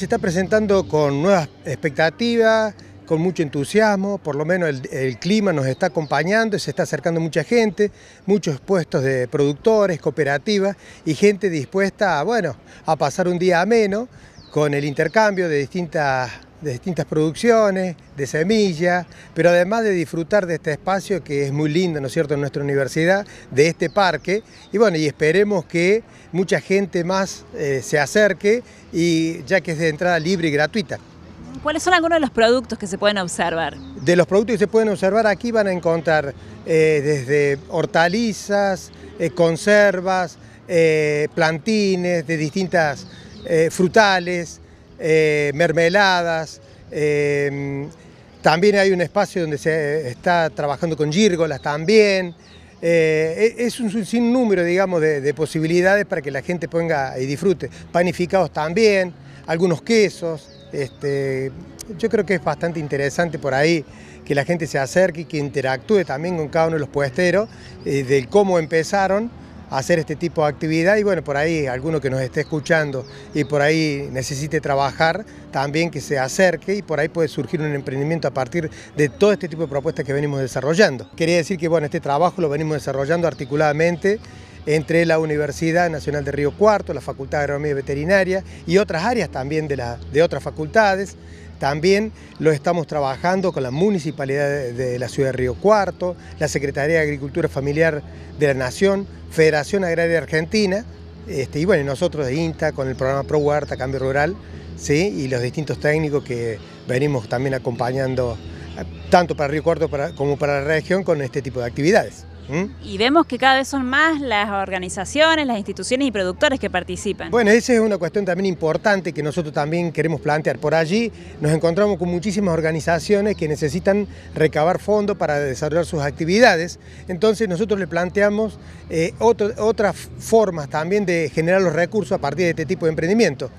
Se está presentando con nuevas expectativas, con mucho entusiasmo, por lo menos el, clima nos está acompañando, se está acercando mucha gente, muchos puestos de productores, cooperativas y gente dispuesta a, bueno, a pasar un día ameno con el intercambio de distintas de distintas producciones, de semillas, pero además de disfrutar de este espacio que es muy lindo, ¿no es cierto?, en nuestra universidad, de este parque. Y bueno, y esperemos que mucha gente más eh, se acerque, y ya que es de entrada libre y gratuita. ¿Cuáles son algunos de los productos que se pueden observar? De los productos que se pueden observar aquí van a encontrar eh, desde hortalizas, eh, conservas, plantines de distintas frutales, eh, mermeladas. Eh, también hay un espacio donde se está trabajando con gírgolas también. Eh, e-, es un sinnúmero, digamos, de, posibilidades para que la gente ponga y disfrute. Panificados también, algunos quesos. Este, yo creo que es bastante interesante por ahí que la gente se acerque y que interactúe también con cada uno de los puesteros, de del cómo empezaron hacer este tipo de actividad y bueno, por ahí alguno que nos esté escuchando y por ahí necesite trabajar, también que se acerque y por ahí puede surgir un emprendimiento a partir de todo este tipo de propuestas que venimos desarrollando. Quería decir que bueno, este trabajo lo venimos desarrollando articuladamente entre la Universidad Nacional de Río Cuarto, la Facultad de Agronomía Veterinaria y otras áreas también de, de otras facultades. También lo estamos trabajando con la Municipalidad de la Ciudad de Río Cuarto, la Secretaría de Agricultura Familiar de la Nación, Federación Agraria Argentina, este, y bueno, nosotros de INTA con el programa Pro Huerta, Cambio Rural, ¿sí? y los distintos técnicos que venimos también acompañando tanto para Río Cuarto como para la región con este tipo de actividades. ¿Mm? Y vemos que cada vez son más las organizaciones, las instituciones y productores que participan. Bueno, esa es una cuestión también importante que nosotros también queremos plantear. Por allí nos encontramos con muchísimas organizaciones que necesitan recabar fondos para desarrollar sus actividades. Entonces nosotros le planteamos eh, otras formas también de generar los recursos a partir de este tipo de emprendimiento.